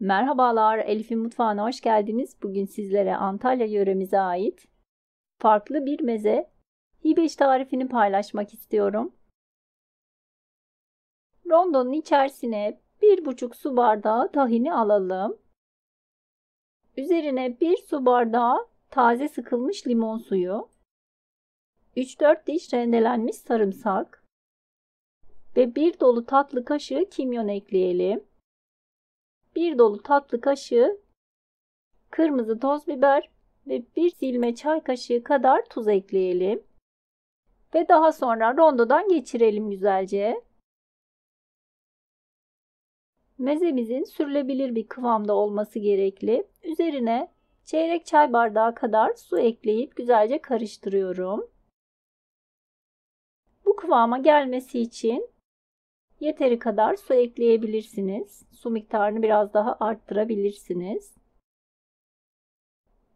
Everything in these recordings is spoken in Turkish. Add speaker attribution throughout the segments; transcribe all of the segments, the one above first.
Speaker 1: Merhabalar Elif'in mutfağına hoş geldiniz. Bugün sizlere Antalya yöremize ait farklı bir meze hibeş tarifini paylaşmak istiyorum. Rondonun içerisine 1,5 su bardağı tahini alalım. Üzerine 1 su bardağı taze sıkılmış limon suyu, 3-4 diş rendelenmiş sarımsak ve 1 dolu tatlı kaşığı kimyon ekleyelim bir dolu tatlı kaşığı kırmızı toz biber ve bir silme çay kaşığı kadar tuz ekleyelim. Ve daha sonra rondodan geçirelim güzelce. Mezemizin sürülebilir bir kıvamda olması gerekli. Üzerine çeyrek çay bardağı kadar su ekleyip güzelce karıştırıyorum. Bu kıvama gelmesi için Yeteri kadar su ekleyebilirsiniz. Su miktarını biraz daha arttırabilirsiniz.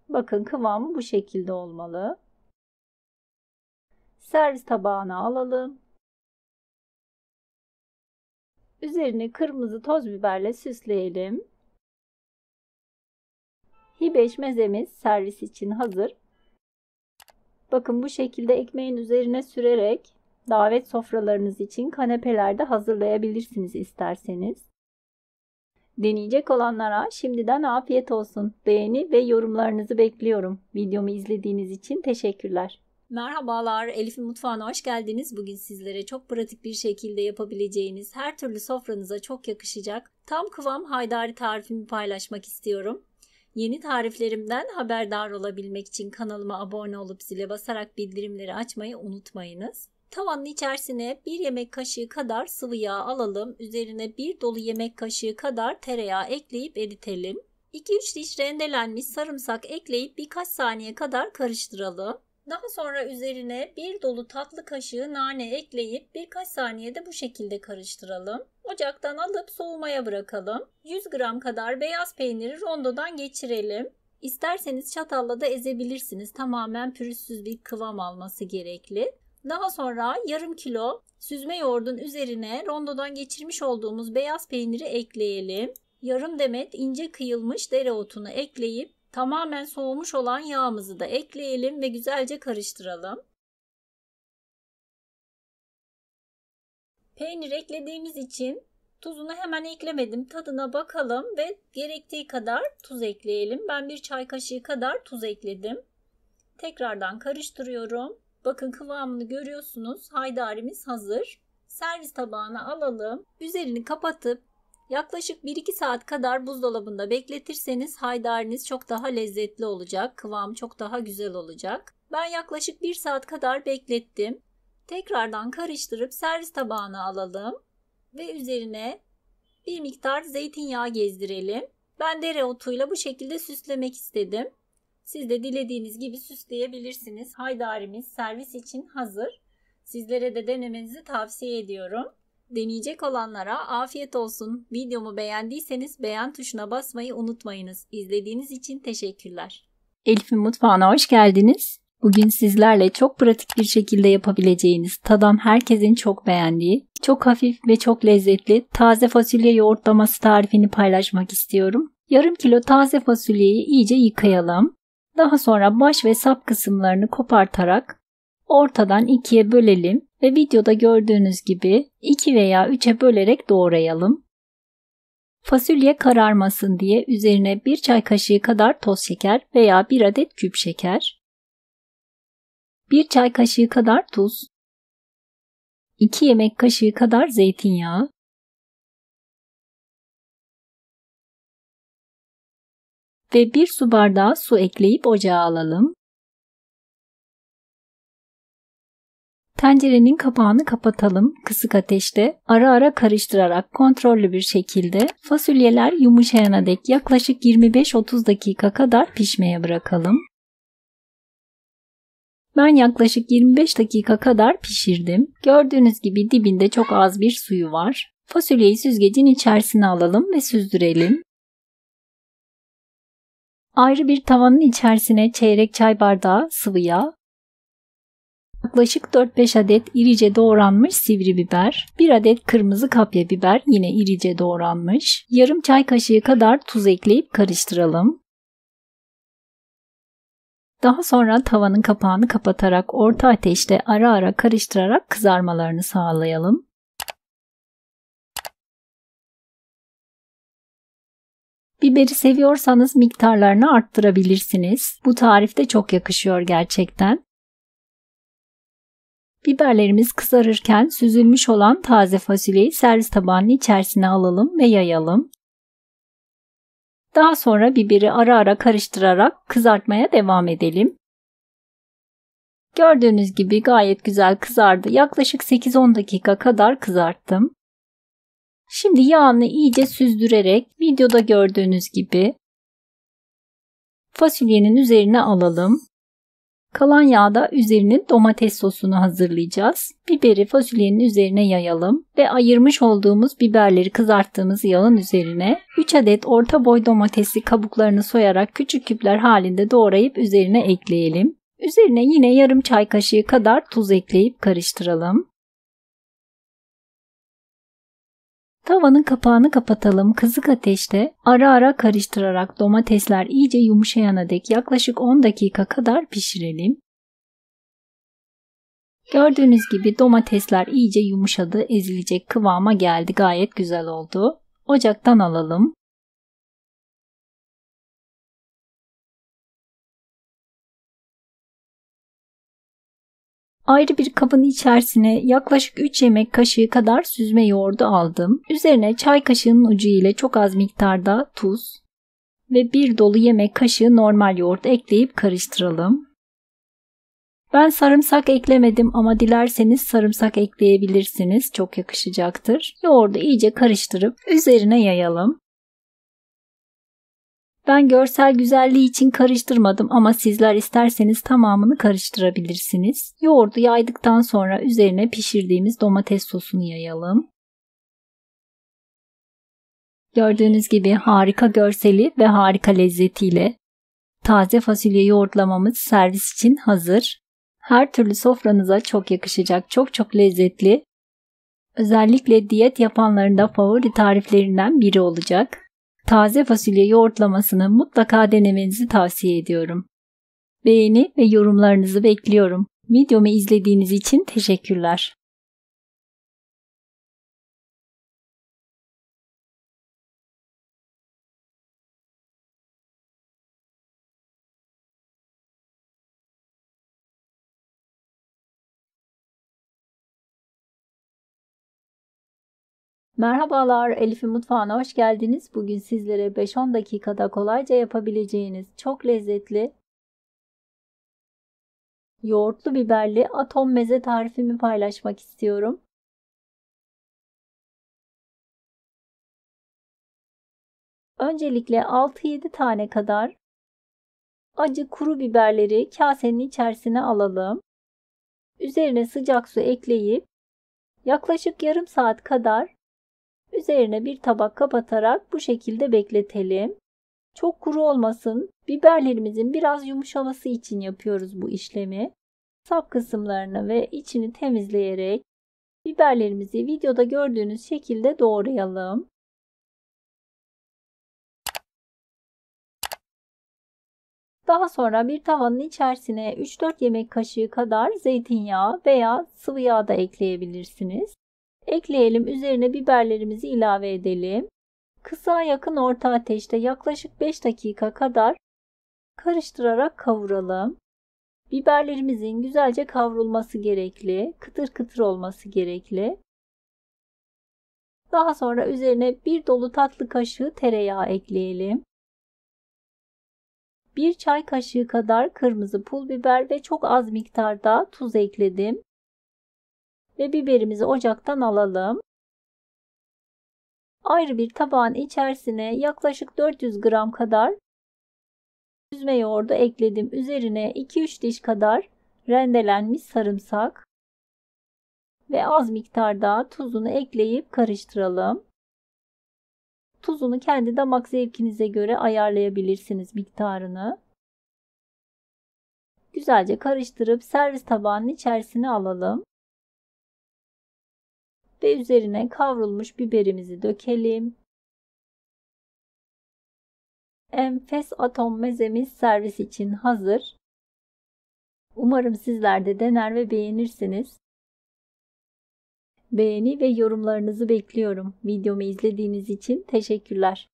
Speaker 1: Bakın kıvamı bu şekilde olmalı. Servis tabağına alalım. Üzerini kırmızı toz biberle süsleyelim. Hibeş mezemiz servis için hazır. Bakın bu şekilde ekmeğin üzerine sürerek davet sofralarınız için kanepelerde hazırlayabilirsiniz isterseniz. Deneyecek olanlara şimdiden afiyet olsun. Beğeni ve yorumlarınızı bekliyorum. Videomu izlediğiniz için teşekkürler. Merhabalar, Elif'in mutfağına hoş geldiniz. Bugün sizlere çok pratik bir şekilde yapabileceğiniz, her türlü sofranıza çok yakışacak tam kıvam haydari tarifimi paylaşmak istiyorum. Yeni tariflerimden haberdar olabilmek için kanalıma abone olup zile basarak bildirimleri açmayı unutmayınız. Tavanın içerisine bir yemek kaşığı kadar sıvı yağ alalım. Üzerine bir dolu yemek kaşığı kadar tereyağı ekleyip eritelim. 2-3 diş rendelenmiş sarımsak ekleyip birkaç saniye kadar karıştıralım. Daha sonra üzerine bir dolu tatlı kaşığı nane ekleyip birkaç saniyede bu şekilde karıştıralım. Ocaktan alıp soğumaya bırakalım. 100 gram kadar beyaz peyniri rondodan geçirelim. İsterseniz çatalla da ezebilirsiniz. Tamamen pürüzsüz bir kıvam alması gerekli. Daha sonra yarım kilo süzme yoğurdun üzerine rondodan geçirmiş olduğumuz beyaz peyniri ekleyelim. Yarım demet ince kıyılmış dereotunu ekleyip tamamen soğumuş olan yağımızı da ekleyelim ve güzelce karıştıralım. Peynir eklediğimiz için tuzunu hemen eklemedim. Tadına bakalım ve gerektiği kadar tuz ekleyelim. Ben bir çay kaşığı kadar tuz ekledim. Tekrardan karıştırıyorum. Bakın kıvamını görüyorsunuz. Haydarimiz hazır. Servis tabağına alalım. Üzerini kapatıp yaklaşık 1-2 saat kadar buzdolabında bekletirseniz haydariniz çok daha lezzetli olacak. Kıvam çok daha güzel olacak. Ben yaklaşık 1 saat kadar beklettim. Tekrardan karıştırıp servis tabağına alalım ve üzerine bir miktar zeytinyağı gezdirelim. Ben dereotuyla bu şekilde süslemek istedim. Siz de dilediğiniz gibi süsleyebilirsiniz. Haydarimiz servis için hazır. Sizlere de denemenizi tavsiye ediyorum. Deneyecek olanlara afiyet olsun. Videomu beğendiyseniz beğen tuşuna basmayı unutmayınız. İzlediğiniz için teşekkürler. Elif'in mutfağına hoş geldiniz. Bugün sizlerle çok pratik bir şekilde yapabileceğiniz, tadan herkesin çok beğendiği, çok hafif ve çok lezzetli taze fasulye yoğurtlaması tarifini paylaşmak istiyorum. Yarım kilo taze fasulyeyi iyice yıkayalım. Daha sonra baş ve sap kısımlarını kopartarak ortadan ikiye bölelim ve videoda gördüğünüz gibi 2 veya 3'e bölerek doğrayalım. Fasulye kararmasın diye üzerine 1 çay kaşığı kadar toz şeker veya 1 adet küp şeker,
Speaker 2: 1 çay kaşığı kadar tuz, 2 yemek kaşığı kadar zeytinyağı, ve bir su bardağı su ekleyip ocağa alalım. Tencerenin kapağını kapatalım
Speaker 1: kısık ateşte. Ara ara karıştırarak kontrollü bir şekilde fasulyeler yumuşayana dek yaklaşık 25-30 dakika kadar pişmeye bırakalım. Ben yaklaşık 25 dakika kadar pişirdim. Gördüğünüz gibi dibinde çok az bir suyu var. Fasulyeyi süzgecin içerisine alalım ve süzdürelim. Ayrı bir tavanın içerisine çeyrek çay bardağı sıvı yağ, yaklaşık 4-5 adet irice doğranmış sivri biber, 1 adet kırmızı kapya biber yine irice doğranmış, yarım çay kaşığı kadar tuz ekleyip karıştıralım. Daha
Speaker 2: sonra tavanın kapağını kapatarak orta ateşte ara ara karıştırarak kızarmalarını sağlayalım. Biberi seviyorsanız miktarlarını arttırabilirsiniz. Bu tarifte çok
Speaker 1: yakışıyor gerçekten. Biberlerimiz kızarırken süzülmüş olan taze fasulyeyi servis tabağının içerisine alalım ve yayalım. Daha sonra biberi ara ara karıştırarak kızartmaya devam edelim. Gördüğünüz gibi gayet güzel kızardı. Yaklaşık 8-10 dakika kadar kızarttım. Şimdi yağını iyice süzdürerek videoda gördüğünüz gibi fasulyenin üzerine alalım. Kalan yağda üzerine domates sosunu hazırlayacağız. Biberi fasulyenin üzerine yayalım ve ayırmış olduğumuz biberleri kızarttığımız yağın üzerine 3 adet orta boy domatesi kabuklarını soyarak küçük küpler halinde doğrayıp üzerine ekleyelim. Üzerine yine yarım çay kaşığı kadar tuz ekleyip karıştıralım. Tavanın kapağını kapatalım. Kızık ateşte ara ara karıştırarak domatesler iyice yumuşayana dek yaklaşık 10 dakika kadar pişirelim. Gördüğünüz gibi domatesler iyice
Speaker 2: yumuşadı, ezilecek kıvama geldi. Gayet güzel oldu. Ocaktan alalım. Ayrı bir kabın içerisine yaklaşık 3
Speaker 1: yemek kaşığı kadar süzme yoğurdu aldım. Üzerine çay kaşığının ucu ile çok az miktarda tuz ve bir dolu yemek kaşığı normal yoğurt ekleyip karıştıralım. Ben sarımsak eklemedim ama dilerseniz sarımsak ekleyebilirsiniz. Çok yakışacaktır. Yoğurdu iyice karıştırıp üzerine yayalım. Ben görsel güzelliği için karıştırmadım ama sizler isterseniz tamamını karıştırabilirsiniz. Yoğurdu yaydıktan sonra üzerine pişirdiğimiz domates sosunu yayalım. Gördüğünüz gibi harika görseli ve harika lezzetiyle taze fasulye yoğurtlamamız servis için hazır. Her türlü sofranıza çok yakışacak, çok çok lezzetli. Özellikle diyet yapanların da favori tariflerinden biri olacak taze fasulye yoğurtlamasını mutlaka denemenizi tavsiye ediyorum. Beğeni
Speaker 2: ve yorumlarınızı bekliyorum. Videomu izlediğiniz için teşekkürler. Merhabalar Elif'in mutfağına hoş geldiniz. Bugün sizlere
Speaker 1: 5-10 dakikada kolayca yapabileceğiniz çok lezzetli
Speaker 2: yoğurtlu biberli atom meze tarifimi paylaşmak istiyorum. Öncelikle 6-7 tane kadar acı kuru biberleri
Speaker 1: kasenin içerisine alalım. Üzerine sıcak su ekleyip yaklaşık yarım saat kadar Üzerine bir tabak kapatarak bu şekilde bekletelim. Çok kuru olmasın. Biberlerimizin biraz yumuşaması için yapıyoruz bu işlemi. Sap kısımlarını ve içini temizleyerek
Speaker 2: biberlerimizi videoda gördüğünüz şekilde doğrayalım. Daha sonra bir tavanın içerisine
Speaker 1: 3-4 yemek kaşığı kadar zeytinyağı veya sıvı yağ da ekleyebilirsiniz. Ekleyelim üzerine biberlerimizi ilave edelim. Kısa yakın orta ateşte yaklaşık 5 dakika kadar karıştırarak kavuralım. Biberlerimizin güzelce kavrulması gerekli, kıtır kıtır olması gerekli. Daha sonra üzerine bir dolu tatlı kaşığı tereyağı ekleyelim. Bir çay kaşığı kadar kırmızı pul biber ve çok az miktarda tuz ekledim ve biberimizi ocaktan alalım. Ayrı bir tabağın içerisine yaklaşık 400 gram kadar süzme yoğurdu ekledim. Üzerine 2-3 diş kadar rendelenmiş sarımsak ve az miktarda tuzunu ekleyip karıştıralım. Tuzunu kendi damak zevkinize göre ayarlayabilirsiniz miktarını. Güzelce karıştırıp servis tabağının içerisine alalım ve üzerine kavrulmuş biberimizi dökelim. Enfes atom mezemiz servis için hazır. Umarım sizler de dener ve beğenirsiniz.
Speaker 2: Beğeni ve yorumlarınızı bekliyorum. Videomu izlediğiniz için teşekkürler.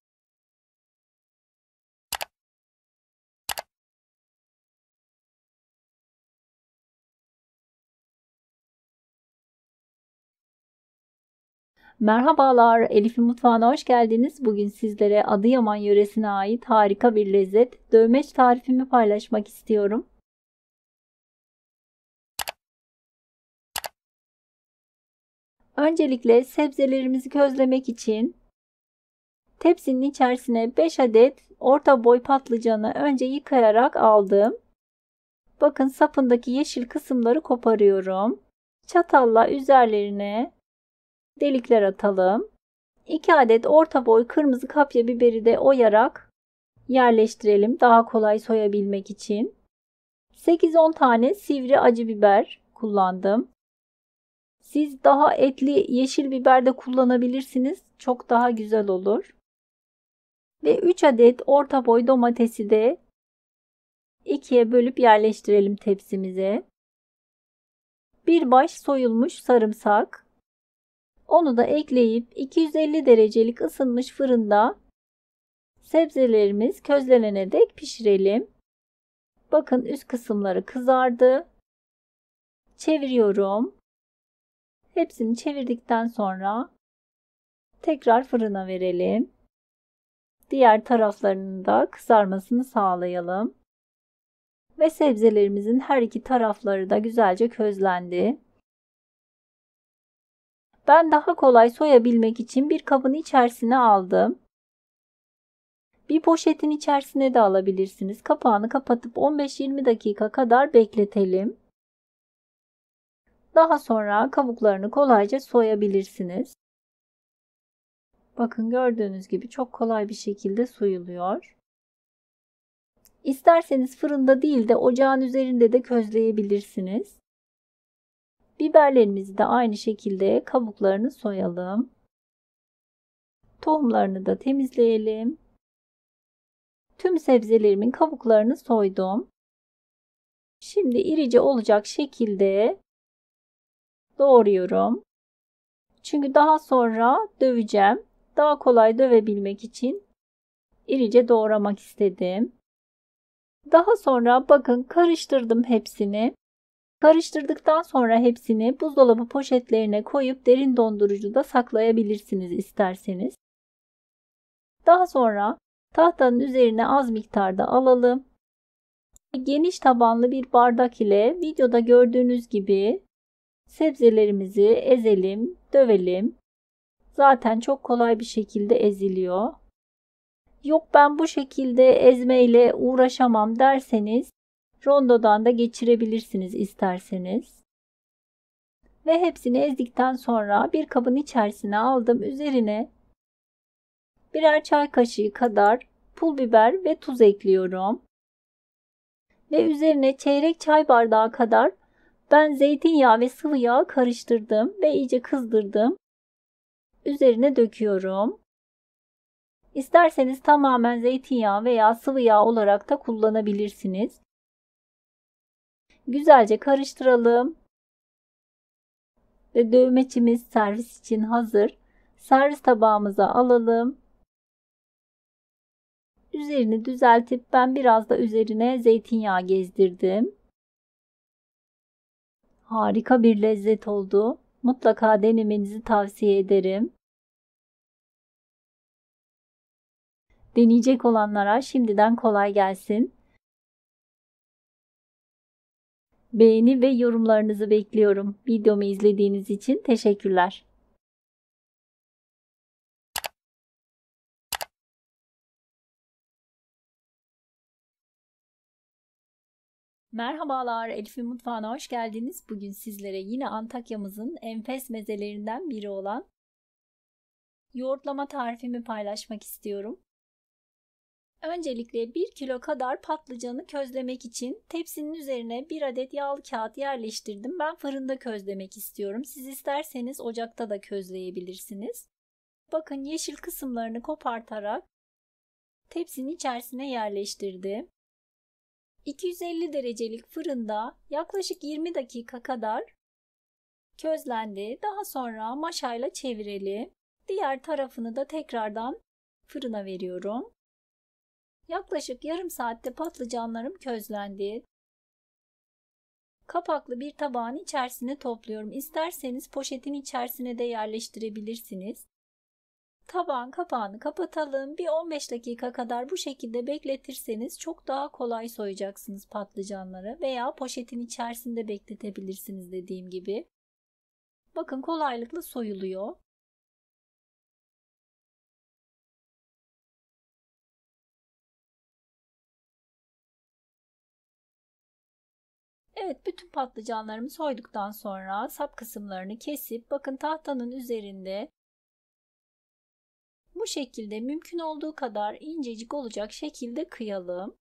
Speaker 2: Merhabalar Elif'in mutfağına hoş geldiniz. Bugün sizlere Adıyaman yöresine ait harika bir lezzet dövmeç tarifimi paylaşmak istiyorum. Öncelikle sebzelerimizi közlemek için tepsinin içerisine
Speaker 1: 5 adet orta boy patlıcanı önce yıkayarak aldım. Bakın sapındaki yeşil kısımları koparıyorum. Çatalla üzerlerine delikler atalım. 2 adet orta boy kırmızı kapya biberi de oyarak yerleştirelim daha kolay soyabilmek için. 8-10 tane sivri acı biber kullandım. Siz daha etli yeşil biber de kullanabilirsiniz. Çok daha güzel olur. Ve 3 adet orta boy domatesi de ikiye bölüp yerleştirelim tepsimize. Bir baş soyulmuş sarımsak, onu da ekleyip 250 derecelik ısınmış fırında sebzelerimiz közlenene dek pişirelim. Bakın üst kısımları kızardı. Çeviriyorum. Hepsini çevirdikten sonra tekrar fırına verelim. Diğer taraflarının da kızarmasını sağlayalım. Ve sebzelerimizin her iki tarafları da güzelce közlendi. Ben daha kolay soyabilmek için bir kabın içerisine aldım. Bir poşetin içerisine de alabilirsiniz. Kapağını kapatıp 15-20 dakika kadar bekletelim. Daha sonra kabuklarını kolayca soyabilirsiniz. Bakın gördüğünüz gibi çok kolay bir şekilde soyuluyor. İsterseniz fırında değil de ocağın üzerinde de közleyebilirsiniz. Biberlerimizi de aynı şekilde kabuklarını soyalım. Tohumlarını da temizleyelim. Tüm sebzelerimin kabuklarını soydum. Şimdi irice olacak şekilde doğruyorum. Çünkü daha sonra döveceğim. Daha kolay dövebilmek için irice doğramak istedim. Daha sonra bakın karıştırdım hepsini. Karıştırdıktan sonra hepsini buzdolabı poşetlerine koyup derin dondurucuda saklayabilirsiniz isterseniz. Daha sonra tahtanın üzerine az miktarda alalım. Geniş tabanlı bir bardak ile videoda gördüğünüz gibi sebzelerimizi ezelim, dövelim. Zaten çok kolay bir şekilde eziliyor. Yok ben bu şekilde ezmeyle uğraşamam derseniz Rondodan da geçirebilirsiniz isterseniz. Ve hepsini ezdikten sonra bir kabın içerisine aldım. Üzerine birer çay kaşığı kadar pul biber ve tuz ekliyorum. Ve üzerine çeyrek çay bardağı kadar ben zeytinyağı ve sıvı yağ karıştırdım ve iyice kızdırdım. Üzerine döküyorum. İsterseniz tamamen zeytinyağı veya sıvı yağ olarak da kullanabilirsiniz. Güzelce karıştıralım. Ve dövmeçimiz servis için hazır. Servis tabağımıza alalım. Üzerini düzeltip ben biraz da üzerine zeytinyağı gezdirdim.
Speaker 2: Harika bir lezzet oldu. Mutlaka denemenizi tavsiye ederim. Deneyecek olanlara şimdiden kolay gelsin. Beğeni ve yorumlarınızı bekliyorum. Videomu izlediğiniz için teşekkürler. Merhabalar Elif'in mutfağına hoş geldiniz. Bugün sizlere yine Antakya'mızın enfes mezelerinden
Speaker 1: biri olan yoğurtlama tarifimi paylaşmak istiyorum. Öncelikle 1 kilo kadar patlıcanı közlemek için tepsinin üzerine bir adet yağlı kağıt yerleştirdim. Ben fırında közlemek istiyorum. Siz isterseniz ocakta da közleyebilirsiniz. Bakın yeşil kısımlarını kopartarak tepsinin içerisine yerleştirdim. 250 derecelik fırında yaklaşık 20 dakika kadar közlendi. Daha sonra maşayla çevirelim. Diğer tarafını da tekrardan fırına veriyorum. Yaklaşık yarım saatte patlıcanlarım közlendi. Kapaklı bir tabağın içerisine topluyorum. İsterseniz poşetin içerisine de yerleştirebilirsiniz. Tabağın kapağını kapatalım. Bir 15 dakika kadar bu şekilde bekletirseniz çok daha kolay soyacaksınız patlıcanları veya
Speaker 2: poşetin içerisinde bekletebilirsiniz dediğim gibi. Bakın kolaylıkla soyuluyor. Evet bütün patlıcanlarımı soyduktan sonra sap kısımlarını kesip bakın tahtanın üzerinde bu şekilde mümkün olduğu kadar incecik olacak şekilde kıyalım.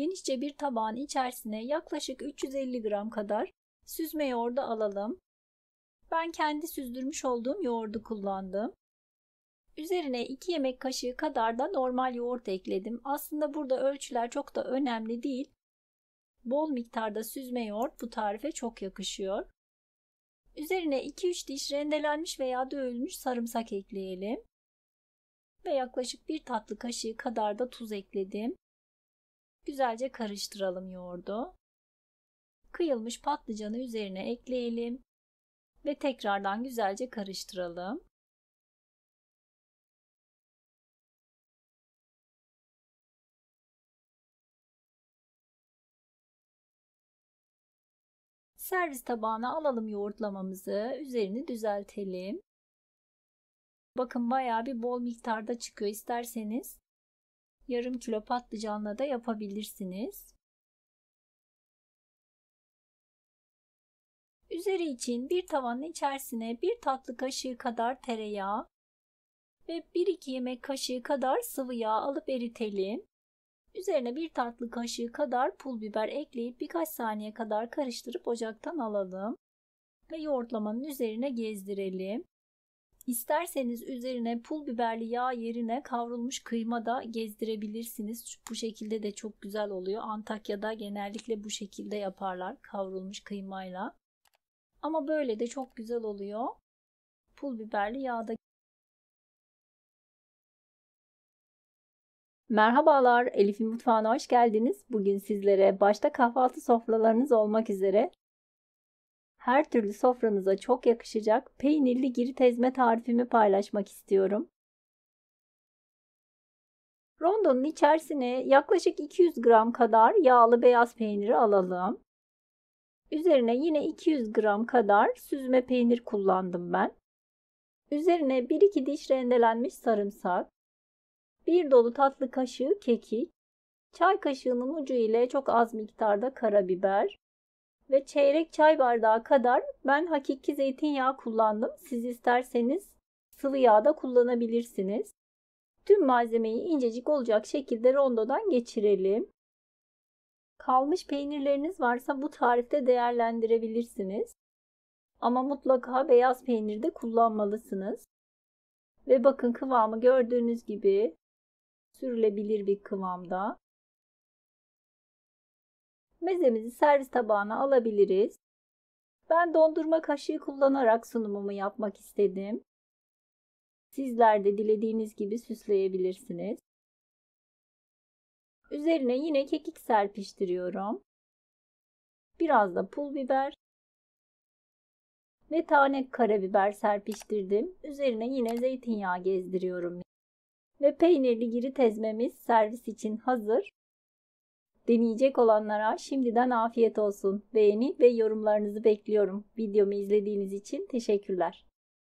Speaker 2: genişçe bir tabağın içerisine yaklaşık
Speaker 1: 350 gram kadar süzme yoğurdu alalım. Ben kendi süzdürmüş olduğum yoğurdu kullandım. Üzerine 2 yemek kaşığı kadar da normal yoğurt ekledim. Aslında burada ölçüler çok da önemli değil. Bol miktarda süzme yoğurt bu tarife çok yakışıyor. Üzerine 2-3 diş rendelenmiş veya dövülmüş sarımsak ekleyelim. Ve yaklaşık 1 tatlı kaşığı kadar da tuz ekledim. Güzelce karıştıralım yoğurdu.
Speaker 2: Kıyılmış patlıcanı üzerine ekleyelim ve tekrardan güzelce karıştıralım. Servis tabağına alalım yoğurtlamamızı, üzerini düzeltelim.
Speaker 1: Bakın bayağı bir bol miktarda çıkıyor. İsterseniz yarım kilo patlıcanla da yapabilirsiniz. Üzeri için bir tavanın içerisine bir tatlı kaşığı kadar tereyağı ve 1-2 yemek kaşığı kadar sıvı yağ alıp eritelim. Üzerine bir tatlı kaşığı kadar pul biber ekleyip birkaç saniye kadar karıştırıp ocaktan alalım ve yoğurtlamanın üzerine gezdirelim. İsterseniz üzerine pul biberli yağ yerine kavrulmuş kıyma da gezdirebilirsiniz. Bu şekilde de çok güzel oluyor. Antakya'da genellikle bu şekilde
Speaker 2: yaparlar kavrulmuş kıymayla. Ama böyle de çok güzel oluyor. Pul biberli yağda
Speaker 1: Merhabalar, Elif'in mutfağına hoş geldiniz. Bugün sizlere başta kahvaltı sofralarınız olmak üzere her türlü sofranıza çok yakışacak peynirli girit ezme tarifimi paylaşmak istiyorum. Rondonun içerisine yaklaşık 200 gram kadar yağlı beyaz peyniri alalım. Üzerine yine 200 gram kadar süzme peynir kullandım ben. Üzerine 1-2 diş rendelenmiş sarımsak, bir dolu tatlı kaşığı kekik, çay kaşığının ucu ile çok az miktarda karabiber, ve çeyrek çay bardağı kadar ben hakiki zeytinyağı kullandım. Siz isterseniz sıvı yağ da kullanabilirsiniz. Tüm malzemeyi incecik olacak şekilde rondodan geçirelim. Kalmış peynirleriniz varsa bu tarifte değerlendirebilirsiniz. Ama mutlaka beyaz peynir de kullanmalısınız. Ve bakın kıvamı gördüğünüz gibi sürülebilir bir kıvamda. Mezemizi servis tabağına alabiliriz. Ben dondurma kaşığı kullanarak sunumumu yapmak istedim. Sizler de dilediğiniz gibi süsleyebilirsiniz.
Speaker 2: Üzerine yine kekik serpiştiriyorum. Biraz da pul biber ve tane karabiber
Speaker 1: serpiştirdim. Üzerine yine zeytinyağı gezdiriyorum. Ve peynirli girit ezmemiz servis için hazır. Deneyecek olanlara şimdiden afiyet olsun. Beğeni ve yorumlarınızı bekliyorum. Videomu izlediğiniz için teşekkürler.